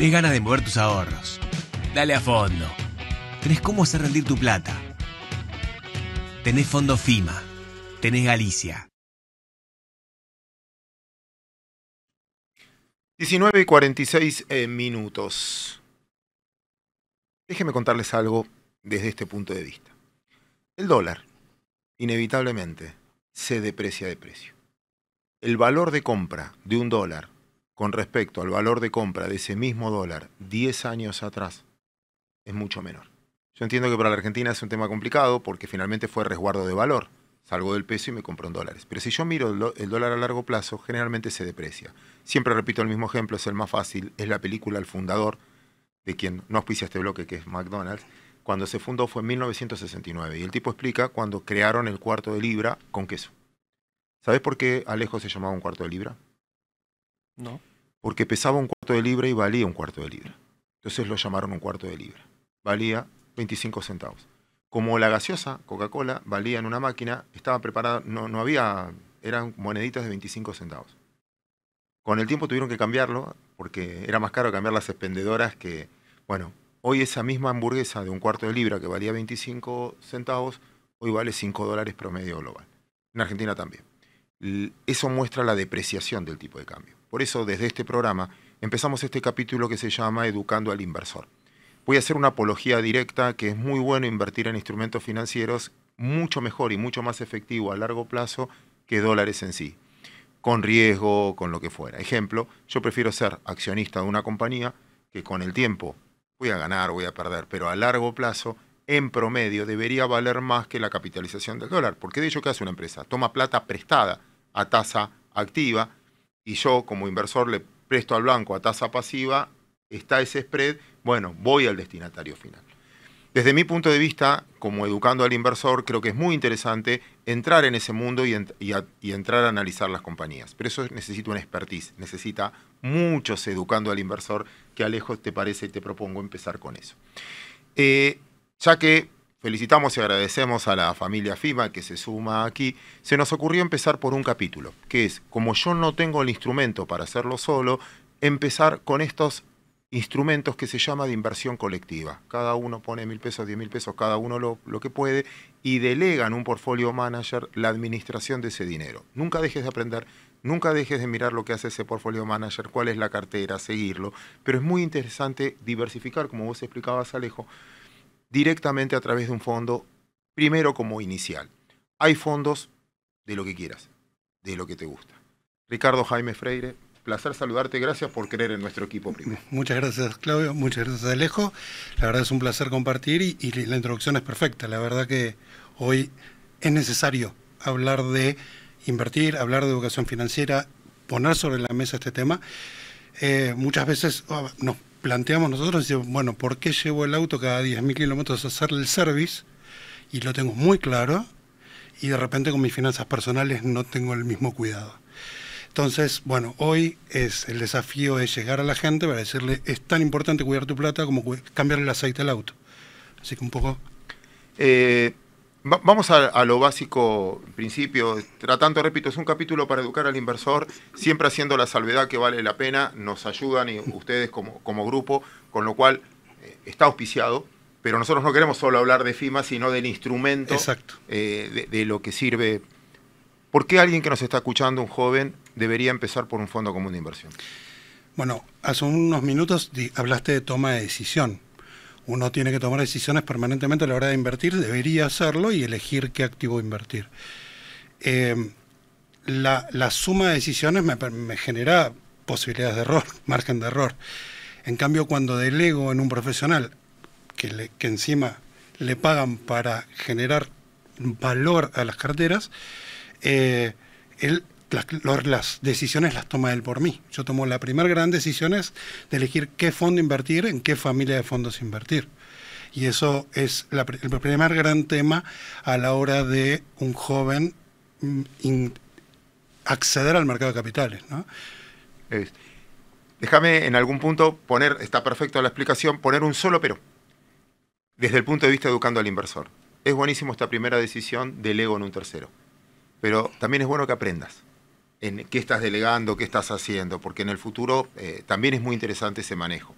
¿Tenés ganas de mover tus ahorros? Dale a fondo. ¿Tenés cómo hacer rendir tu plata? Tenés Fondo FIMA. Tenés Galicia. 19 y 46 eh, minutos. Déjeme contarles algo desde este punto de vista. El dólar, inevitablemente, se deprecia de precio. El valor de compra de un dólar con respecto al valor de compra de ese mismo dólar 10 años atrás es mucho menor. Yo entiendo que para la Argentina es un tema complicado porque finalmente fue resguardo de valor. Salgo del peso y me compro en dólares. Pero si yo miro el dólar a largo plazo, generalmente se deprecia. Siempre repito el mismo ejemplo, es el más fácil, es la película El Fundador, de quien no auspicia este bloque, que es McDonald's. Cuando se fundó fue en 1969 y el tipo explica cuando crearon el cuarto de libra con queso. ¿Sabes por qué Alejo se llamaba un cuarto de libra? No porque pesaba un cuarto de libra y valía un cuarto de libra. Entonces lo llamaron un cuarto de libra. Valía 25 centavos. Como la gaseosa Coca-Cola valía en una máquina, estaba preparada, no, no había, eran moneditas de 25 centavos. Con el tiempo tuvieron que cambiarlo porque era más caro cambiar las expendedoras que, bueno, hoy esa misma hamburguesa de un cuarto de libra que valía 25 centavos, hoy vale 5 dólares promedio global. En Argentina también. Eso muestra la depreciación del tipo de cambio. Por eso desde este programa empezamos este capítulo que se llama Educando al Inversor. Voy a hacer una apología directa que es muy bueno invertir en instrumentos financieros mucho mejor y mucho más efectivo a largo plazo que dólares en sí, con riesgo, con lo que fuera. Ejemplo, yo prefiero ser accionista de una compañía que con el tiempo voy a ganar, voy a perder, pero a largo plazo, en promedio, debería valer más que la capitalización del dólar. Porque de hecho, ¿qué hace una empresa? Toma plata prestada a tasa activa, y yo como inversor le presto al blanco a tasa pasiva, está ese spread, bueno, voy al destinatario final. Desde mi punto de vista, como educando al inversor, creo que es muy interesante entrar en ese mundo y, entrar a analizar las compañías. Pero eso necesita una expertise, necesita muchos educando al inversor, que Alejo te parece y te propongo empezar con eso. Eh, ya que Felicitamos y agradecemos a la familia FIMA que se suma aquí. Se nos ocurrió empezar por un capítulo, que es, como yo no tengo el instrumento para hacerlo solo, empezar con estos instrumentos que se llama de inversión colectiva. Cada uno pone mil pesos, diez mil pesos, cada uno lo, lo, que puede y delegan un portfolio manager la administración de ese dinero. Nunca dejes de aprender, nunca dejes de mirar lo que hace ese portfolio manager, cuál es la cartera, seguirlo. Pero es muy interesante diversificar, como vos explicabas, Alejo directamente a través de un fondo, primero como inicial. Hay fondos de lo que quieras, de lo que te gusta. Ricardo Jaime Freire, placer saludarte, gracias por creer en nuestro equipo primero. Muchas gracias Claudio, muchas gracias Alejo, la verdad es un placer compartir y, la introducción es perfecta, la verdad que hoy es necesario hablar de invertir, hablar de educación financiera, poner sobre la mesa este tema. Eh, muchas veces ah, no, planteamos nosotros, bueno, ¿por qué llevo el auto cada 10.000 kilómetros a hacerle el service? Y lo tengo muy claro, y de repente con mis finanzas personales no tengo el mismo cuidado. Entonces, bueno, hoy es el desafío de llegar a la gente para decirle, es tan importante cuidar tu plata como cambiarle el aceite al auto. Así que un poco... Eh, vamos a, lo básico, principio, tratando, repito, es un capítulo para educar al inversor, siempre haciendo la salvedad que vale la pena, nos ayudan y ustedes como, grupo, con lo cual eh, está auspiciado, pero nosotros no queremos solo hablar de FIMA, sino del instrumento, eh, de lo que sirve. ¿Por qué alguien que nos está escuchando, un joven, debería empezar por un fondo común de inversión? Bueno, hace unos minutos hablaste de toma de decisión uno tiene que tomar decisiones permanentemente a la hora de invertir, debería hacerlo y elegir qué activo invertir. Eh, la, suma de decisiones me, genera posibilidades de error, margen de error. En cambio, cuando delego en un profesional que, encima le pagan para generar valor a las carteras, eh, él las, decisiones las toma él por mí. Yo tomo la primera gran decisión es de elegir qué fondo invertir, en qué familia de fondos invertir. Y eso es el primer gran tema a la hora de un joven mm, acceder al mercado de capitales. déjame en algún punto poner, está perfecto la explicación, poner un solo pero, desde el punto de vista educando al inversor. Es buenísimo esta primera decisión del ego en un tercero, pero también es bueno que aprendas en qué estás delegando, qué estás haciendo, porque en el futuro eh, también es muy interesante ese manejo.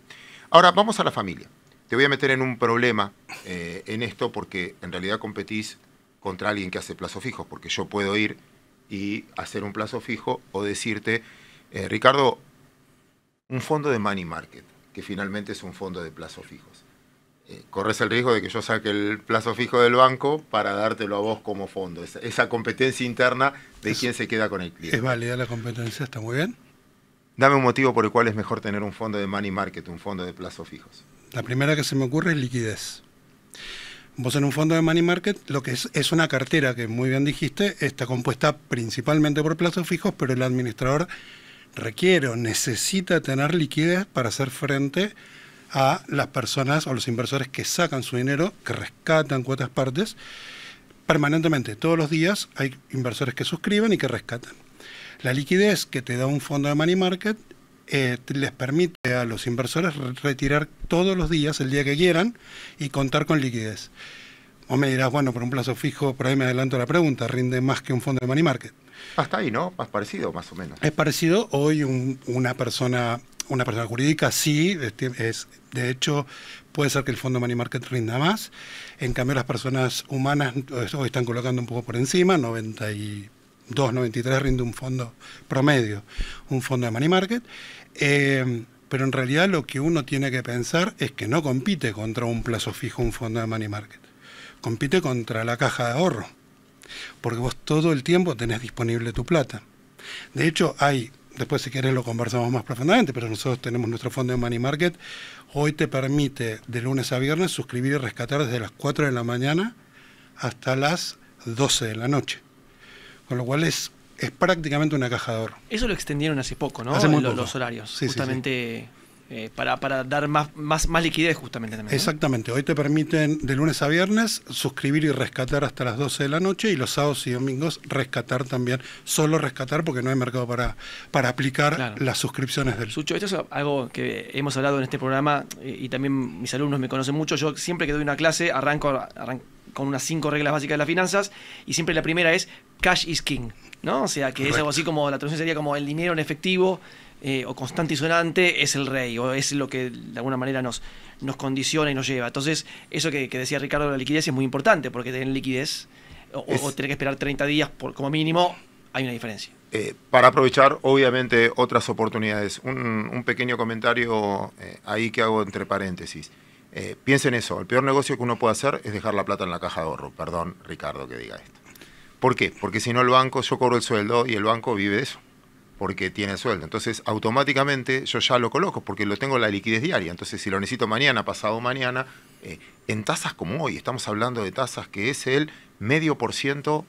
Ahora, vamos a la familia. Te voy a meter en un problema eh, en esto porque en realidad competís contra alguien que hace plazos fijos, porque yo puedo ir y hacer un plazo fijo o decirte, eh, Ricardo, un fondo de money market, que finalmente es un fondo de plazos fijos. Eh, corres el riesgo de que yo saque el plazo fijo del banco para dártelo a vos como fondo. esa competencia interna de quién se queda con el cliente. Es válida la competencia, está muy bien. Dame un motivo por el cual es mejor tener un fondo de money market, un fondo de plazos fijos. La primera que se me ocurre es liquidez. Vos en un fondo de money market, lo que es, una cartera que muy bien dijiste, está compuesta principalmente por plazos fijos, pero el administrador requiere o necesita tener liquidez para hacer frente a las personas o los inversores que sacan su dinero, que rescatan cuotas partes, permanentemente, todos los días hay inversores que suscriben y que rescatan. La liquidez que te da un fondo de money market eh, les permite a los inversores retirar todos los días, el día que quieran, y contar con liquidez. O me dirás, bueno, por un plazo fijo, por ahí me adelanto la pregunta, rinde más que un fondo de money market. Hasta ahí, ¿no? Más parecido, más o menos. Es parecido. Hoy una persona una persona jurídica sí, este, es, de hecho puede ser que el fondo de Money Market rinda más, en cambio las personas humanas pues, hoy están colocando un poco por encima, 92, 93 rinde un fondo promedio, un fondo de Money Market, eh, pero en realidad lo que uno tiene que pensar es que no compite contra un plazo fijo un fondo de Money Market, compite contra la caja de ahorro, porque vos todo el tiempo tenés disponible tu plata. De hecho, hay después si quieres lo conversamos más profundamente, pero nosotros tenemos nuestro fondo de Money Market, hoy te permite de lunes a viernes suscribir y rescatar desde las 4 de la mañana hasta las 12 de la noche. Con lo cual es, es prácticamente una caja de Eso lo extendieron hace poco, ¿no? Hace Los horarios, justamente... Eh, para, para, dar más, más, más liquidez justamente también. Exactamente, hoy te permiten de lunes a viernes suscribir y rescatar hasta las 12 de la noche y los sábados y domingos rescatar también, solo rescatar porque no hay mercado para, para aplicar las suscripciones del... Sucho, esto es algo que hemos hablado en este programa eh, y, también mis alumnos me conocen mucho, yo siempre que doy una clase arranco, con unas cinco reglas básicas de las finanzas y siempre la primera es cash is king. ¿no? O sea, que es algo así como, la traducción sería como el dinero en efectivo eh, o constante y sonante es el rey, o es lo que de alguna manera nos, nos condiciona y nos lleva. Entonces, eso que, decía Ricardo de la liquidez es muy importante, porque tener liquidez o, tener que esperar 30 días como mínimo, hay una diferencia. Eh, para aprovechar, obviamente, otras oportunidades. Un, pequeño comentario eh, ahí que hago entre paréntesis. Eh, piensen eso, el peor negocio que uno puede hacer es dejar la plata en la caja de ahorro. Perdón, Ricardo, que diga esto. ¿Por qué? Porque si no el banco, yo cobro el sueldo y el banco vive eso porque tiene sueldo. Entonces, automáticamente yo ya lo coloco porque lo tengo la liquidez diaria. Entonces, si lo necesito mañana, pasado mañana, eh, en tasas como hoy, estamos hablando de tasas que es el medio por ciento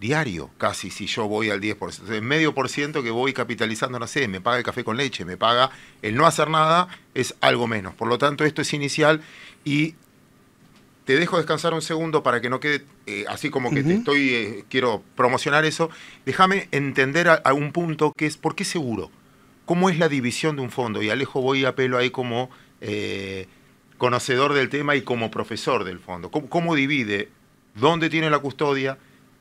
diario, casi si yo voy al 10%. el medio por ciento que voy capitalizando, no sé, me paga el café con leche, me paga el no hacer nada, es algo menos. Por lo tanto, esto es inicial y te dejo descansar un segundo para que no quede eh, así como que te estoy, eh, quiero promocionar eso. Déjame entender a, un punto que es, ¿por qué seguro? ¿Cómo es la división de un fondo? Y Alejo voy a pelo ahí como eh, conocedor del tema y como profesor del fondo. ¿Cómo, divide? ¿Dónde tiene la custodia?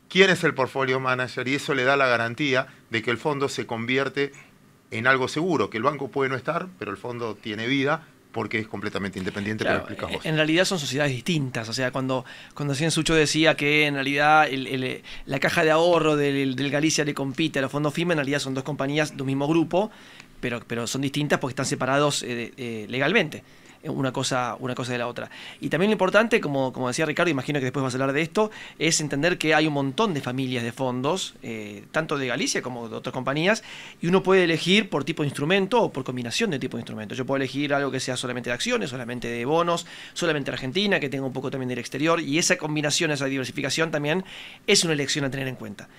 ¿Quién es el portfolio manager? Y eso le da la garantía de que el fondo se convierte en algo seguro, que el banco puede no estar, pero el fondo tiene vida, porque es completamente independiente, pero explicas vos. Eh, en realidad son sociedades distintas, o sea, cuando, cuando Cien Sucho decía que en realidad la caja de ahorro del, Galicia le compite a los fondos Fime, en realidad son dos compañías de un mismo grupo, pero, pero son distintas porque están separados eh, eh, legalmente una cosa, una cosa de la otra. Y también lo importante, como, como decía Ricardo, imagino que después vas a hablar de esto, es entender que hay un montón de familias de fondos, eh, tanto de Galicia como de otras compañías, y uno puede elegir por tipo de instrumento o por combinación de tipo de instrumento. Yo puedo elegir algo que sea solamente de acciones, solamente de bonos, solamente Argentina, que tenga un poco también del exterior, y esa combinación, esa diversificación también es una elección a tener en cuenta.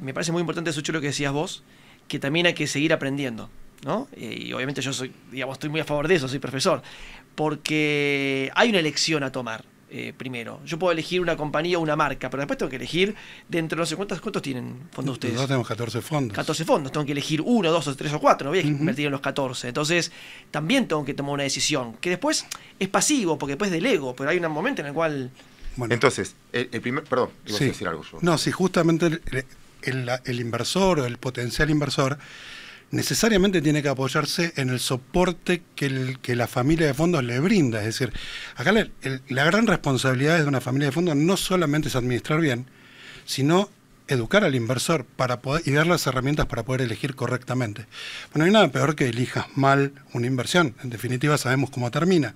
Me parece muy importante, Sucho, lo que decías vos, que también hay que seguir aprendiendo. Y obviamente yo soy, digamos, estoy muy a favor de eso, soy profesor, porque hay una elección a tomar. Eh, primero. Yo puedo elegir una compañía o una marca, pero después tengo que elegir dentro de no sé cuántos, cuántos tienen fondos ustedes. Nosotros tenemos 14 fondos. 14 fondos, tengo que elegir uno, dos, tres o cuatro, no voy a invertir en los 14. Entonces, también tengo que tomar una decisión, que después es pasivo, porque después es del ego, pero hay un momento en el cual... Entonces, el, primer... Perdón, ibas a decir algo yo. No, si justamente el, el inversor o el potencial inversor necesariamente tiene que apoyarse en el soporte que, que la familia de fondos le brinda. Es decir, acá la, gran responsabilidad de una familia de fondos no solamente es administrar bien, sino educar al inversor para poder, y dar las herramientas para poder elegir correctamente. Bueno, no hay nada peor que elijas mal una inversión. En definitiva, sabemos cómo termina.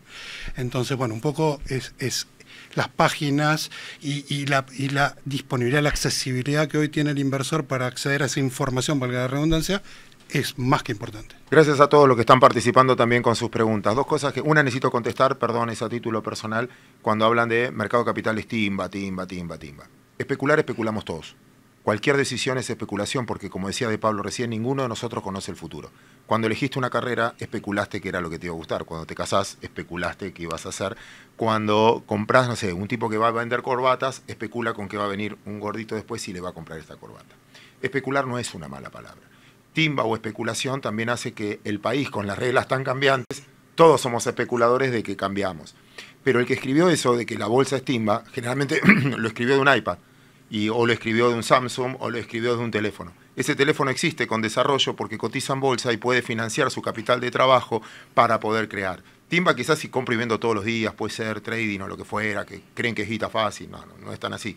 Entonces, bueno, un poco es, las páginas y, la, y, la, disponibilidad, la accesibilidad que hoy tiene el inversor para acceder a esa información, valga la redundancia, es más que importante. Gracias a todos los que están participando también con sus preguntas. Dos cosas que, una necesito contestar, perdón, es a título personal, cuando hablan de mercado capital, es timba, timba, timba, timba. Especular, especulamos todos. Cualquier decisión es especulación, porque como decía de Pablo recién, ninguno de nosotros conoce el futuro. Cuando elegiste una carrera, especulaste que era lo que te iba a gustar. Cuando te casás, especulaste que ibas a hacer. Cuando compras, no sé, un tipo que va a vender corbatas, especula con que va a venir un gordito después y le va a comprar esta corbata. Especular no es una mala palabra timba o especulación también hace que el país, con las reglas tan cambiantes, todos somos especuladores de que cambiamos. Pero el que escribió eso de que la bolsa es timba, generalmente lo escribió de un iPad, y, o lo escribió de un Samsung, o lo escribió de un teléfono. Ese teléfono existe con desarrollo porque cotiza en bolsa y puede financiar su capital de trabajo para poder crear. Timba quizás si compro y todos los días, puede ser trading o lo que fuera, que creen que es guita fácil, no, no, no es tan así.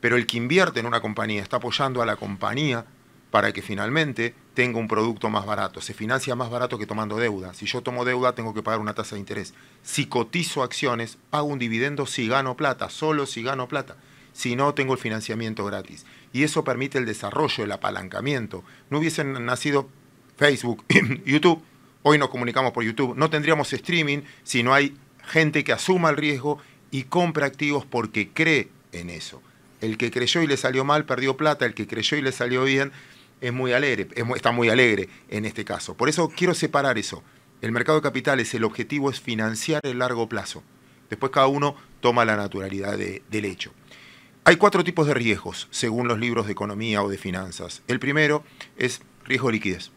Pero el que invierte en una compañía está apoyando a la compañía para que finalmente tengo un producto más barato. Se financia más barato que tomando deuda. Si yo tomo deuda, tengo que pagar una tasa de interés. Si cotizo acciones, pago un dividendo si gano plata, solo si gano plata. Si no, tengo el financiamiento gratis. Y eso permite el desarrollo, el apalancamiento. No hubiesen nacido Facebook, YouTube. Hoy nos comunicamos por YouTube. No tendríamos streaming si no hay gente que asuma el riesgo y compra activos porque cree en eso. El que creyó y le salió mal perdió plata, el que creyó y le salió bien es muy alegre, está muy alegre en este caso. Por eso quiero separar eso. El mercado de capitales, el objetivo es financiar el largo plazo. Después cada uno toma la naturalidad del hecho. Hay cuatro tipos de riesgos, según los libros de economía o de finanzas. El primero es riesgo de liquidez.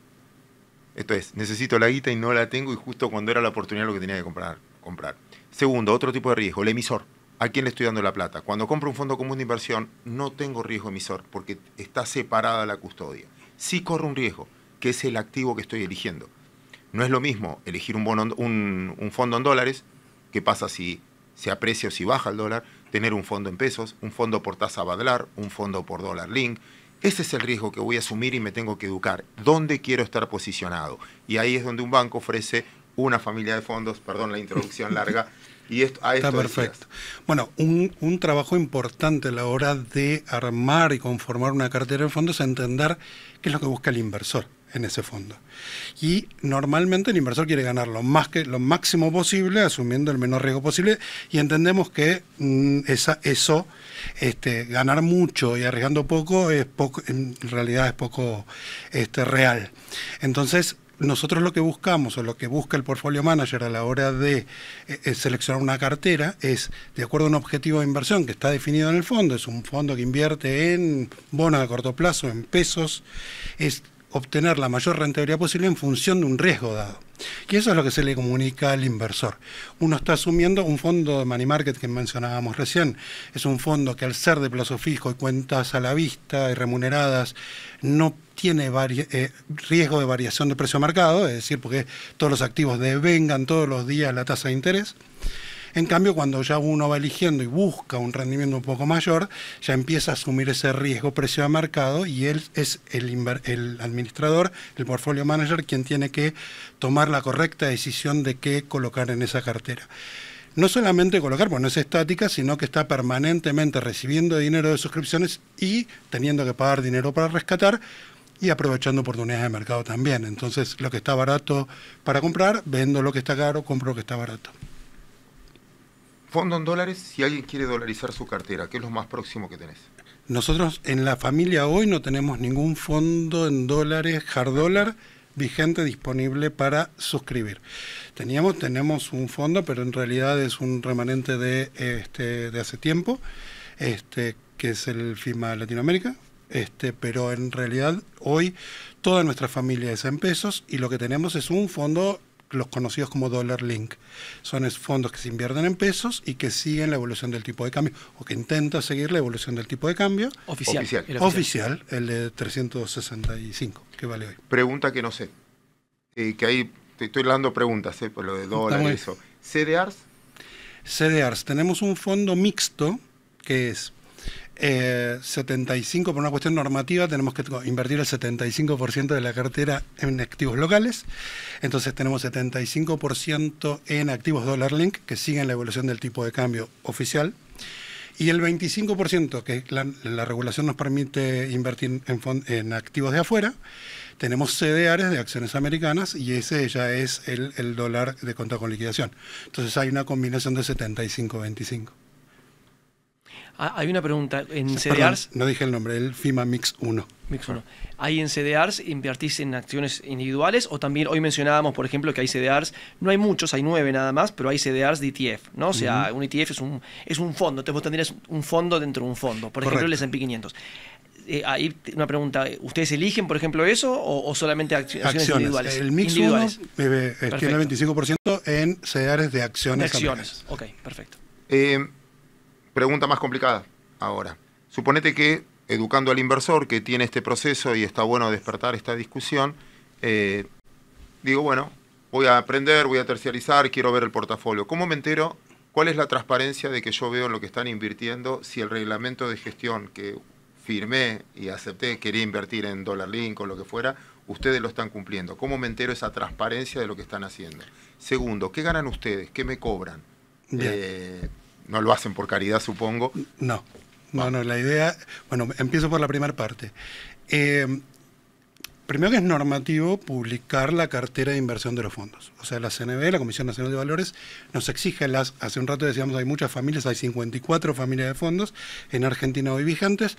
Esto es, necesito la guita y no la tengo y justo cuando era la oportunidad lo que tenía que comprar. comprar. Segundo, otro tipo de riesgo, el emisor ¿A quién le estoy dando la plata? Cuando compro un fondo común de inversión, no tengo riesgo emisor porque está separada la custodia. Sí corro un riesgo, que es el activo que estoy eligiendo. No es lo mismo elegir un, fondo en dólares, qué pasa si se aprecia o si baja el dólar, tener un fondo en pesos, un fondo por tasa Badlar, un fondo por dólar link. Ese es el riesgo que voy a asumir y me tengo que educar. ¿Dónde quiero estar posicionado? Y ahí es donde un banco ofrece una familia de fondos, perdón la introducción larga, Está perfecto. Bueno, un, trabajo importante a la hora de armar y conformar una cartera de fondos es entender qué es lo que busca el inversor en ese fondo. Y normalmente el inversor quiere ganar lo, más que, lo máximo posible, asumiendo el menor riesgo posible, y entendemos que mm, esa, eso, este, ganar mucho y arriesgando poco, es poco en realidad es poco este, real. Entonces, nosotros lo que buscamos o lo que busca el portfolio manager a la hora de eh, eh, seleccionar una cartera es, de acuerdo a un objetivo de inversión que está definido en el fondo, es un fondo que invierte en bonos de corto plazo, en pesos, es obtener la mayor rentabilidad posible en función de un riesgo dado. Y eso es lo que se le comunica al inversor. Uno está asumiendo un fondo de money market que mencionábamos recién. Es un fondo que al ser de plazo fijo y cuentas a la vista y remuneradas no tiene eh, riesgo de variación de precio de mercado, es decir, porque todos los activos devengan todos los días la tasa de interés. En cambio, cuando ya uno va eligiendo y busca un rendimiento un poco mayor, ya empieza a asumir ese riesgo precio de mercado y él es el, administrador, el portfolio manager, quien tiene que tomar la correcta decisión de qué colocar en esa cartera. No solamente colocar, porque no es estática, sino que está permanentemente recibiendo dinero de suscripciones y teniendo que pagar dinero para rescatar, y aprovechando oportunidades de mercado también. Entonces, lo que está barato para comprar, vendo lo que está caro, compro lo que está barato. Fondo en dólares, si alguien quiere dolarizar su cartera, ¿qué es lo más próximo que tenés? Nosotros en la familia hoy no tenemos ningún fondo en dólares, hard dollar vigente disponible para suscribir. Teníamos, tenemos un fondo, pero en realidad es un remanente de, este, de hace tiempo, este, que es el FIMA Latinoamérica, este, pero en realidad hoy toda nuestra familia es en pesos y lo que tenemos es un fondo los conocidos como dollar link. Son fondos que se invierten en pesos y que siguen la evolución del tipo de cambio, o que intenta seguir la evolución del tipo de cambio. Oficial. Oficial, el, de 365, que vale hoy. Pregunta que no sé. Eh, que ahí te estoy dando preguntas, eh, por lo de dólar y eso. ¿CDRs? CDRs. Tenemos un fondo mixto, que es 75, eh, por una cuestión normativa, tenemos que invertir el 75% de la cartera en activos locales. Entonces tenemos 75% en activos dólar link, que siguen la evolución del tipo de cambio oficial. Y el 25% que la, regulación nos permite invertir en, activos de afuera, tenemos CDRs de acciones americanas y ese ya es el, el dólar de cuenta con liquidación. Entonces hay una combinación de 75-25. Ah, hay una pregunta. En No dije el nombre, el FIMA Mix 1. Mix 1. ¿Hay en CDRs, invertís en acciones individuales? O también hoy mencionábamos, por ejemplo, que hay CDRs, no hay muchos, hay nueve nada más, pero hay CDRs de ETF, ¿no? O sea, un ETF es un, es un fondo, entonces vos tendrías un fondo dentro de un fondo, por ejemplo, el S&P 500. Eh, ahí una pregunta, ¿ustedes eligen, por ejemplo, eso o, solamente acciones, individuales? El mix 1 eh, eh, tiene el 25% en CDRs de acciones. acciones, ok, perfecto. Eh, pregunta más complicada ahora. Suponete que educando al inversor que tiene este proceso y está bueno despertar esta discusión, eh, digo, bueno, voy a aprender, voy a tercializar, quiero ver el portafolio. ¿Cómo me entero? ¿Cuál es la transparencia de que yo veo en lo que están invirtiendo si el reglamento de gestión que firmé y acepté, quería invertir en Dollar Link o lo que fuera, ustedes lo están cumpliendo? ¿Cómo me entero esa transparencia de lo que están haciendo? Segundo, ¿qué ganan ustedes? ¿Qué me cobran? Eh, no lo hacen por caridad, supongo. No, Bueno, la idea, bueno, empiezo por la primera parte. Eh, primero que es normativo publicar la cartera de inversión de los fondos. O sea, la CNB, la Comisión Nacional de Valores, nos exige las, hace un rato decíamos, hay muchas familias, hay 54 familias de fondos en Argentina hoy vigentes,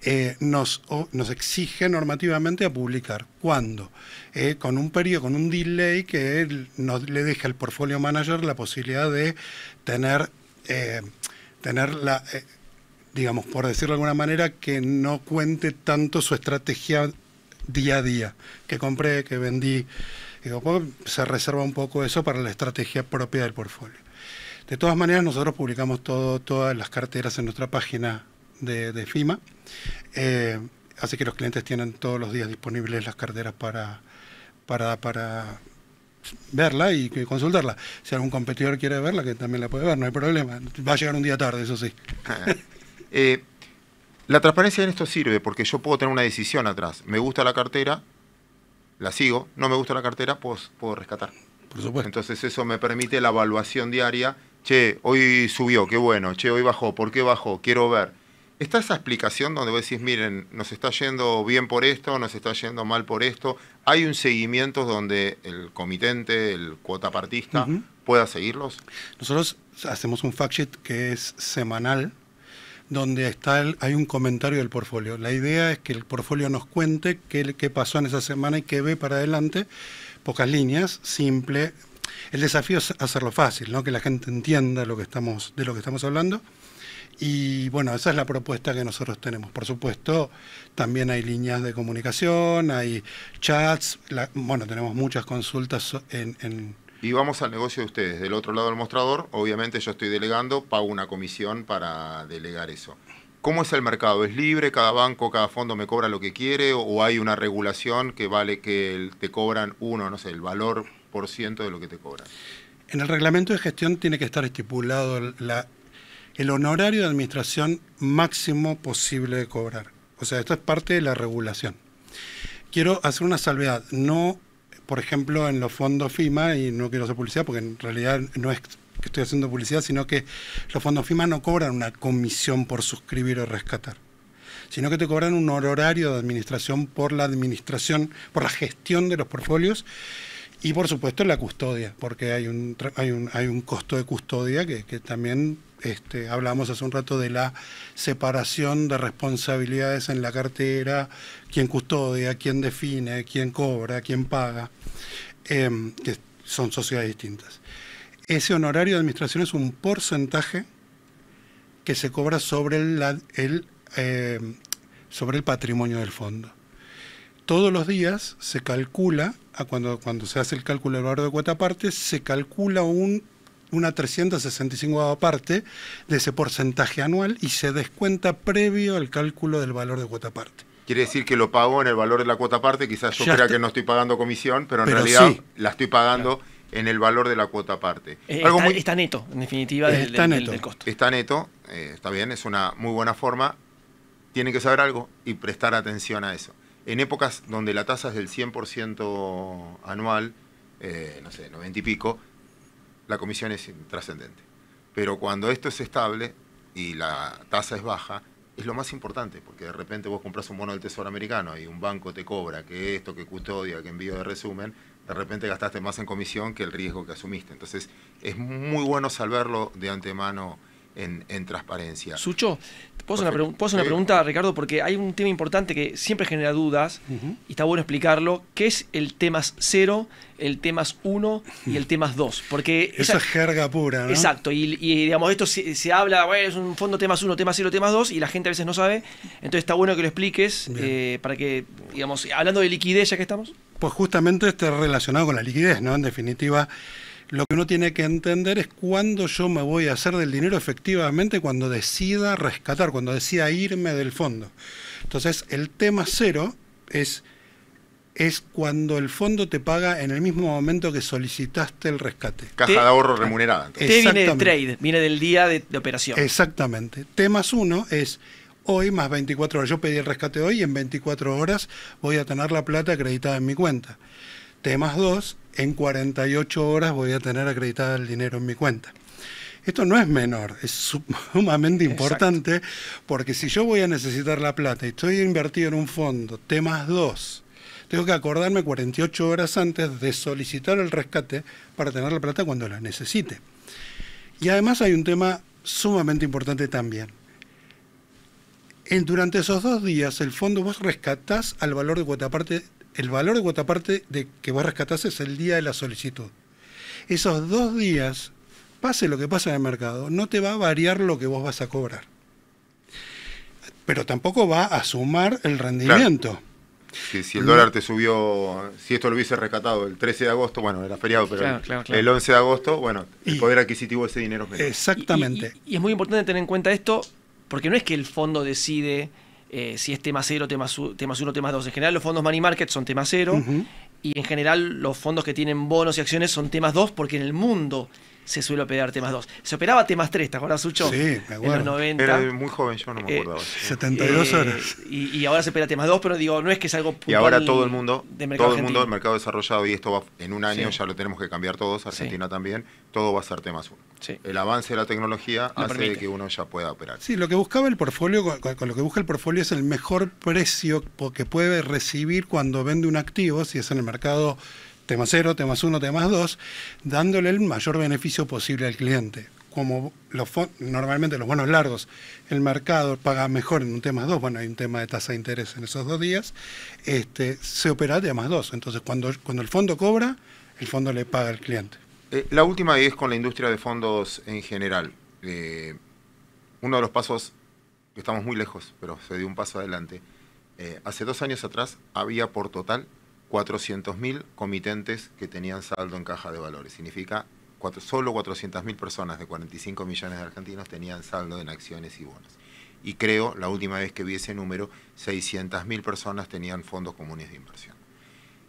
eh, nos, nos exige normativamente a publicar. ¿Cuándo? Eh, con un periodo, con un delay que nos, le deja al portfolio manager la posibilidad de tener eh, tener la, eh, digamos, por decirlo de alguna manera, que no cuente tanto su estrategia día a día, que compré, que vendí. Pues, se reserva un poco eso para la estrategia propia del portfolio. De todas maneras, nosotros publicamos todo, todas las carteras en nuestra página de, de FIMA, eh, así que los clientes tienen todos los días disponibles las carteras para, para verla y consultarla. Si algún competidor quiere verla, que también la puede ver, no hay problema. Va a llegar un día tarde, eso sí. Eh, la transparencia en esto sirve porque yo puedo tener una decisión atrás. Me gusta la cartera, la sigo. No me gusta la cartera, puedo, puedo rescatar. Por supuesto. Entonces eso me permite la evaluación diaria. Che, hoy subió, qué bueno. Che, hoy bajó, ¿por qué bajó? Quiero ver Está esa explicación donde vos decís, miren, nos está yendo bien por esto, nos está yendo mal por esto. ¿Hay un seguimiento donde el comitente, el cuotapartista, pueda seguirlos? Nosotros hacemos un fact sheet que es semanal, donde está hay un comentario del portfolio. La idea es que el portfolio nos cuente qué, qué pasó en esa semana y qué ve para adelante. Pocas líneas, simple. El desafío es hacerlo fácil, ¿no? que la gente entienda lo que estamos, de lo que estamos hablando. Y bueno, esa es la propuesta que nosotros tenemos. Por supuesto, también hay líneas de comunicación, hay chats, bueno, tenemos muchas consultas en, en... y vamos al negocio de ustedes. Del otro lado del mostrador, obviamente yo estoy delegando, pago una comisión para delegar eso. ¿Cómo es el mercado? ¿Es libre? ¿Cada banco, cada fondo me cobra lo que quiere? ¿O hay una regulación que vale que te cobran uno, no sé, el valor por ciento de lo que te cobran? En el reglamento de gestión tiene que estar estipulado la el honorario de administración máximo posible de cobrar. O sea, esto es parte de la regulación. Quiero hacer una salvedad. No, por ejemplo, en los fondos FIMA, y no quiero hacer publicidad porque en realidad no es que estoy haciendo publicidad, sino que los fondos FIMA no cobran una comisión por suscribir o rescatar, sino que te cobran un honorario de administración por la administración, por la gestión de los portfolios y por supuesto la custodia, porque hay un, hay un, hay un costo de custodia que, que también este, hablamos hace un rato de la separación de responsabilidades en la cartera, quién custodia, quién define, quién cobra, quién paga, em, que son sociedades distintas. Ese honorario de administración es un porcentaje que se cobra sobre el, em, sobre el patrimonio del fondo. Todos los días se calcula, cuando, cuando se hace el cálculo del valor de cuota aparte, se calcula un una 365 aparte de ese porcentaje anual y se descuenta previo al cálculo del valor de cuota parte. Quiere decir que lo pago en el valor de la cuota parte, quizás yo crea que no estoy pagando comisión, pero en realidad la estoy pagando en el valor de la cuota parte. Eh, está, muy... está, neto, en definitiva, está neto. Está eh, neto, está bien, es una muy buena forma. Tienen que saber algo y prestar atención a eso. En épocas donde la tasa es del 100% anual, eh, no sé, 90 y pico, la comisión es trascendente. Pero cuando esto es estable y la tasa es baja, es lo más importante, porque de repente vos compras un bono del Tesoro americano y un banco te cobra que esto, que custodia, que envío de resumen, de repente gastaste más en comisión que el riesgo que asumiste. Entonces, es muy bueno saberlo de antemano en, transparencia. Sucho, ¿puedo hacer una, pregunta, Ricardo? Porque hay un tema importante que siempre genera dudas y está bueno explicarlo, que es el temas 0, el temas 1 y el temas 2. Porque esa, es jerga pura, ¿no? Exacto, y, digamos, esto se, habla, bueno, es un fondo temas 1, temas 0, temas 2, y la gente a veces no sabe. Entonces está bueno que lo expliques eh, para que, digamos, hablando de liquidez ya que estamos. Pues justamente este relacionado con la liquidez, ¿no? En definitiva... Lo que uno tiene que entender es cuándo yo me voy a hacer del dinero efectivamente cuando decida rescatar, cuando decida irme del fondo. Entonces, el tema cero es, es cuando el fondo te paga en el mismo momento que solicitaste el rescate. Caja de ahorro remunerada. T viene de trade, viene del día de, operación. Exactamente. Temas uno es hoy más 24 horas. Yo pedí el rescate hoy y en 24 horas voy a tener la plata acreditada en mi cuenta más 2, en 48 horas voy a tener acreditado el dinero en mi cuenta. Esto no es menor, es sumamente importante porque si yo voy a necesitar la plata y estoy invertido en un fondo, temas 2, tengo que acordarme 48 horas antes de solicitar el rescate para tener la plata cuando la necesite. Y además hay un tema sumamente importante también. En, durante esos dos días, el fondo vos rescatás al valor de cuota parte el valor de cuota parte de que vos rescatás es el día de la solicitud. Esos dos días, pase lo que pase en el mercado, no te va a variar lo que vos vas a cobrar. Pero tampoco va a sumar el rendimiento. Si, el dólar te subió, si esto lo hubiese rescatado el 13 de agosto, bueno, era feriado, pero el 11 de agosto, bueno, el poder adquisitivo de ese dinero es Exactamente. Y, y, es muy importante tener en cuenta esto, porque no es que el fondo decide eh, si es tema cero, tema, temas uno, tema dos. En general los fondos money market son tema cero y en general los fondos que tienen bonos y acciones son temas dos porque en el mundo se suele operar temas 2. Se operaba temas 3, ¿te acuerdas, Sucho? Sí, me acuerdo. Era muy joven, yo no me eh, acordaba. 72 eh, horas. Y, ahora se opera temas 2, pero digo, no es que es algo Y ahora todo el mundo, todo el mundo, el mercado desarrollado, y esto va en un año, ya lo tenemos que cambiar todos, Argentina también, todo va a ser temas 1. El avance de la tecnología hace que uno ya pueda operar. Sí, lo que buscaba el portfolio, con lo que busca el portfolio es el mejor precio que puede recibir cuando vende un activo, si es en el mercado Tema 0, temas 1, temas 2, dándole el mayor beneficio posible al cliente. Como normalmente los bonos largos, el mercado paga mejor en un tema 2, bueno, hay un tema de tasa de interés en esos dos días, este, se opera tema 2. Entonces, cuando, el fondo cobra, el fondo le paga al cliente. Eh, la última es con la industria de fondos en general. Eh, uno de los pasos, estamos muy lejos, pero se dio un paso adelante. Eh, hace dos años atrás había por total 400.000 comitentes que tenían saldo en caja de valores. Significa cuatro, solo 400.000 personas de 45 millones de argentinos tenían saldo en acciones y bonos. Y creo, la última vez que vi ese número, 600.000 personas tenían fondos comunes de inversión.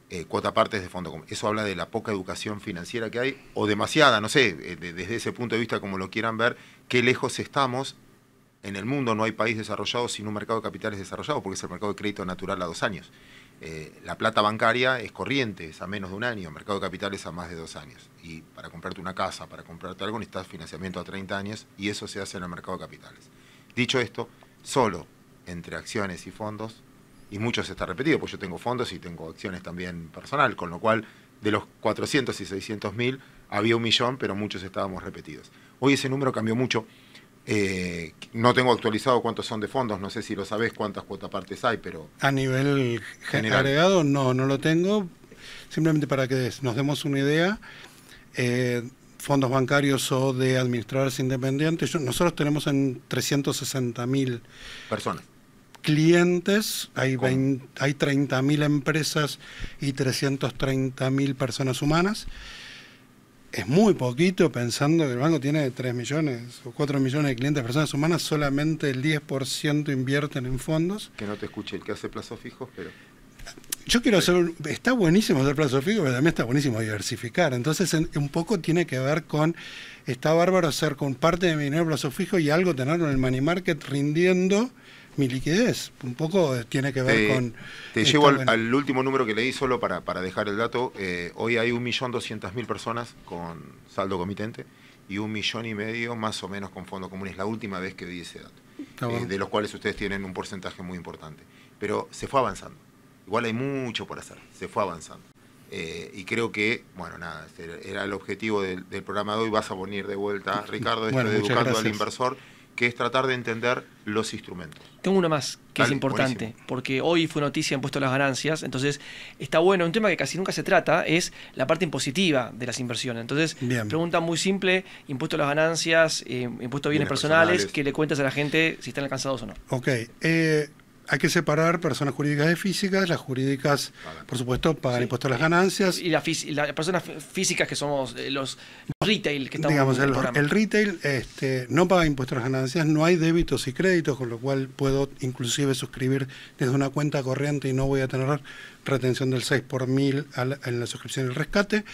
Eh, cuota partes de fondo comunes. Eso habla de la poca educación financiera que hay, o demasiada, no sé, eh, desde ese punto de vista, como lo quieran ver, qué lejos estamos. En el mundo no hay país desarrollado sin un mercado de capitales desarrollado, porque es el mercado de crédito natural a dos años. Eh, la plata bancaria es corriente, es a menos de un año, mercado de capitales a más de dos años. Y para comprarte una casa, para comprarte algo, necesitas financiamiento a 30 años y eso se hace en el mercado de capitales. Dicho esto, solo entre acciones y fondos, y muchos está repetido, pues yo tengo fondos y tengo acciones también personal, con lo cual de los 400 y 600 mil había un millón, pero muchos estábamos repetidos. Hoy ese número cambió mucho eh, no tengo actualizado cuántos son de fondos, no sé si lo sabes cuántas cuotapartes hay, pero... A nivel general. agregado, no, no lo tengo. Simplemente para que nos demos una idea, eh, fondos bancarios o de administradores independientes, nosotros tenemos en 360 personas. Clientes, hay, hay 30 empresas y 330.000 personas humanas es muy poquito pensando que el banco tiene 3 millones o 4 millones de clientes, personas humanas, solamente el 10% invierten en fondos. Que no te escuche el que hace plazos fijos, pero... Yo quiero hacer, está buenísimo hacer plazo fijo, pero también está buenísimo diversificar. Entonces, un poco tiene que ver con, está bárbaro hacer con parte de mi dinero plazo fijo y algo tenerlo en el money market rindiendo mi liquidez. Un poco eh, tiene que ver con... Te llevo al, último número que leí solo para, para dejar el dato. Eh, hoy hay 1.200.000 personas con saldo comitente y un millón y medio más o menos con fondo común, es La última vez que vi ese dato. Eh, de los cuales ustedes tienen un porcentaje muy importante. Pero se fue avanzando. Igual hay mucho por hacer. Se fue avanzando. y creo que, bueno, nada, este era el objetivo del, programa de hoy. Vas a poner de vuelta, Ricardo, esto de educando al inversor que es tratar de entender los instrumentos. Tengo una más que es importante, porque hoy fue noticia impuesto a las ganancias, entonces está bueno, un tema que casi nunca se trata es la parte impositiva de las inversiones. Entonces, pregunta muy simple, impuesto a las ganancias, eh, impuesto a bienes, personales, que le cuentas a la gente si están alcanzados o no. Ok, eh, hay que separar personas jurídicas de físicas, las jurídicas, por supuesto, pagan impuesto a las ganancias. y las personas físicas que somos eh, los que Digamos, el, retail este, no paga impuestos a las ganancias, no hay débitos y créditos, con lo cual puedo inclusive suscribir desde una cuenta corriente y no voy a tener retención del 6 por mil en la suscripción y rescate.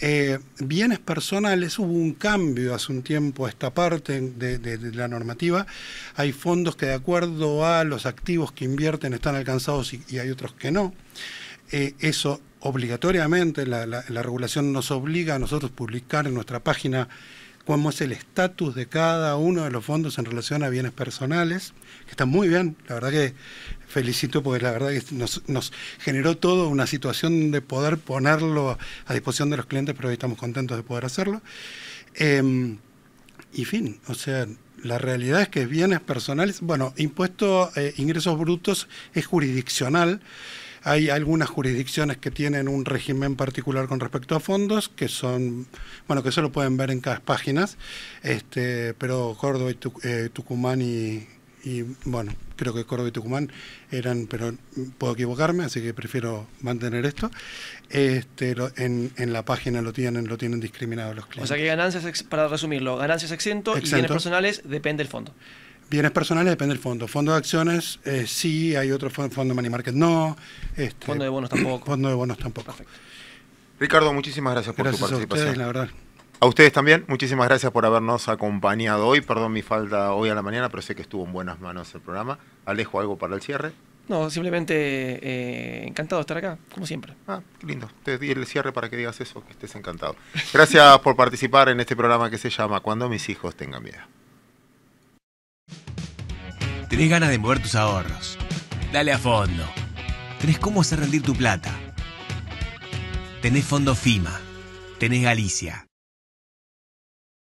Eh, bienes personales, hubo un cambio hace un tiempo a esta parte de, la normativa. Hay fondos que de acuerdo a los activos que invierten están alcanzados y, hay otros que no. Eh, eso obligatoriamente, la, regulación nos obliga a nosotros publicar en nuestra página cómo es el estatus de cada uno de los fondos en relación a bienes personales, que está muy bien, la verdad que felicito porque la verdad que nos, generó todo una situación de poder ponerlo a disposición de los clientes, pero hoy estamos contentos de poder hacerlo. Em, y fin, o sea, la realidad es que bienes personales, bueno, impuesto eh, ingresos brutos es jurisdiccional, hay algunas jurisdicciones que tienen un régimen particular con respecto a fondos, que son, bueno, que eso lo pueden ver en cada páginas, este, pero Córdoba y eh, Tucumán y, bueno, creo que Córdoba y Tucumán eran, pero puedo equivocarme, así que prefiero mantener esto. Este, en, en, la página lo tienen, lo tienen discriminado los clientes. O sea que ganancias, para resumirlo, ganancias exento, y bienes personales depende del fondo. Bienes personales depende del fondo. Fondo de acciones eh, sí, hay otro fondo, de money market no. Este, fondo de bonos tampoco. Fondo de bonos tampoco. Ricardo, muchísimas gracias por tu participación. A ustedes, la verdad. A ustedes también, muchísimas gracias por habernos acompañado hoy. Perdón mi falta hoy a la mañana, pero sé que estuvo en buenas manos el programa. Alejo, ¿algo para el cierre? No, simplemente eh, encantado de estar acá, como siempre. Ah, qué lindo. Te di el cierre para que digas eso, que estés encantado. Gracias por participar en este programa que se llama Cuando mis hijos tengan miedo. ¿Tenés ganas de mover tus ahorros? Dale a fondo. ¿Tenés cómo hacer rendir tu plata? Tenés Fondo FIMA. Tenés Galicia.